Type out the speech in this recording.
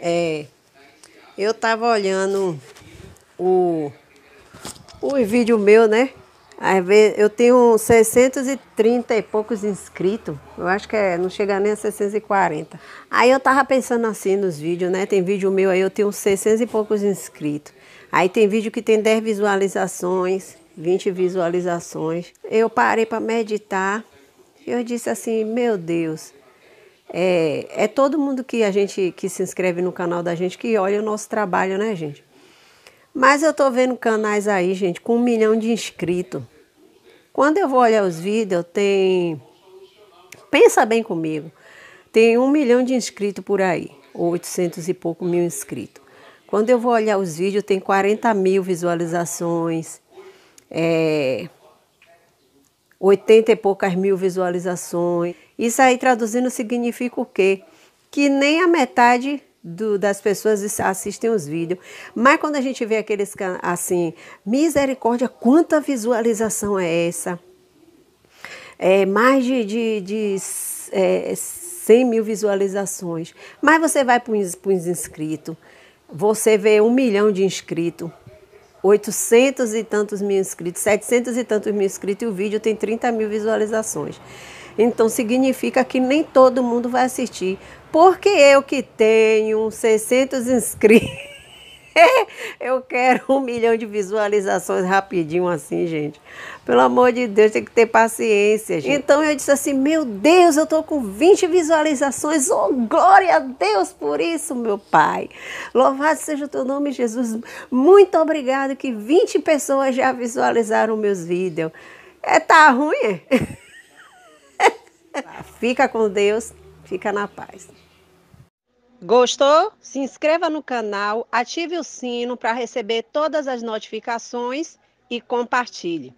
É, eu tava olhando o, o vídeo meu, né? Aí eu tenho 630 e poucos inscritos. Eu acho que é, não chega nem a 640. Aí eu tava pensando assim nos vídeos, né? Tem vídeo meu aí, eu tenho 600 e poucos inscritos. Aí tem vídeo que tem 10 visualizações, 20 visualizações. Eu parei para meditar. Eu disse assim, meu Deus, é, é, todo mundo que a gente que se inscreve no canal da gente que olha o nosso trabalho, né, gente? Mas eu tô vendo canais aí, gente, com um milhão de inscritos. Quando eu vou olhar os vídeos, tem. Pensa bem comigo. Tem um milhão de inscritos por aí, ou 800 e pouco mil inscritos. Quando eu vou olhar os vídeos, tem 40 mil visualizações. É, 80 e poucas mil visualizações. Isso aí traduzindo significa o quê? Que nem a metade do, das pessoas assistem os vídeos. Mas quando a gente vê aqueles assim, misericórdia, quanta visualização é essa? É, mais de, de, de é, 100 mil visualizações. Mas você vai para os inscritos, você vê um milhão de inscritos. 800 e tantos mil inscritos, 700 e tantos mil inscritos e o vídeo tem 30 mil visualizações. Então significa que nem todo mundo vai assistir. Porque eu que tenho 600 inscritos. eu quero um milhão de visualizações rapidinho assim, gente. Pelo amor de Deus, tem que ter paciência, gente. Então eu disse assim: Meu Deus, eu tô com 20 visualizações. Oh, glória a Deus por isso, meu Pai. Louvado seja o teu nome, Jesus. Muito obrigado que 20 pessoas já visualizaram meus vídeos. É, tá ruim, é? Fica com Deus, fica na paz. Gostou? Se inscreva no canal, ative o sino para receber todas as notificações e compartilhe.